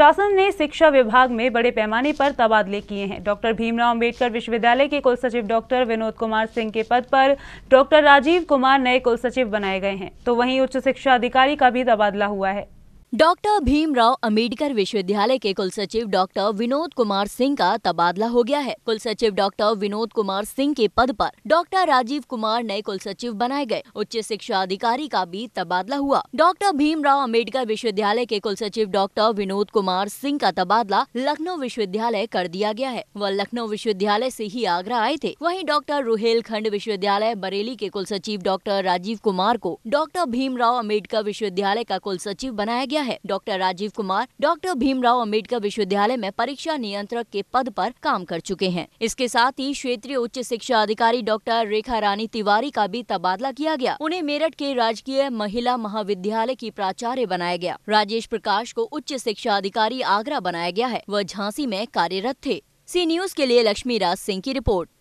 शासन ने शिक्षा विभाग में बड़े पैमाने पर तबादले किए हैं डॉक्टर भीमराव अंबेडकर विश्वविद्यालय के कुल सचिव डॉक्टर विनोद कुमार सिंह के पद पर डॉक्टर राजीव कुमार नए कुल सचिव बनाए गए हैं तो वहीं उच्च शिक्षा अधिकारी का भी तबादला हुआ है डॉक्टर भीमराव अंबेडकर विश्वविद्यालय के कुल सचिव डॉक्टर विनोद कुमार सिंह का तबादला हो गया है कुल सचिव डॉक्टर विनोद कुमार सिंह के पद पर डॉक्टर राजीव कुमार नए कुल सचिव बनाए गए उच्च शिक्षा अधिकारी का भी तबादला हुआ डॉक्टर भीमराव अंबेडकर विश्वविद्यालय के कुल सचिव डॉक्टर विनोद कुमार सिंह का तबादला लखनऊ विश्वविद्यालय कर दिया गया है वह लखनऊ विश्वविद्यालय ऐसी ही आगरा आए थे वही डॉक्टर रुहेलखंड विश्वविद्यालय बरेली के कुल सचिव डॉक्टर राजीव कुमार को डॉक्टर भीमराव अम्बेडकर विश्वविद्यालय का कुल सचिव बनाया गया किया है डॉक्टर राजीव कुमार डॉक्टर भीमराव अम्बेडकर विश्वविद्यालय में परीक्षा नियंत्रक के पद पर काम कर चुके हैं इसके साथ ही क्षेत्रीय उच्च शिक्षा अधिकारी डॉक्टर रेखा रानी तिवारी का भी तबादला किया गया उन्हें मेरठ के राजकीय महिला महाविद्यालय की प्राचार्य बनाया गया राजेश प्रकाश को उच्च शिक्षा अधिकारी आगरा बनाया गया है वह झांसी में कार्यरत थे सी न्यूज के लिए लक्ष्मी राज सिंह की रिपोर्ट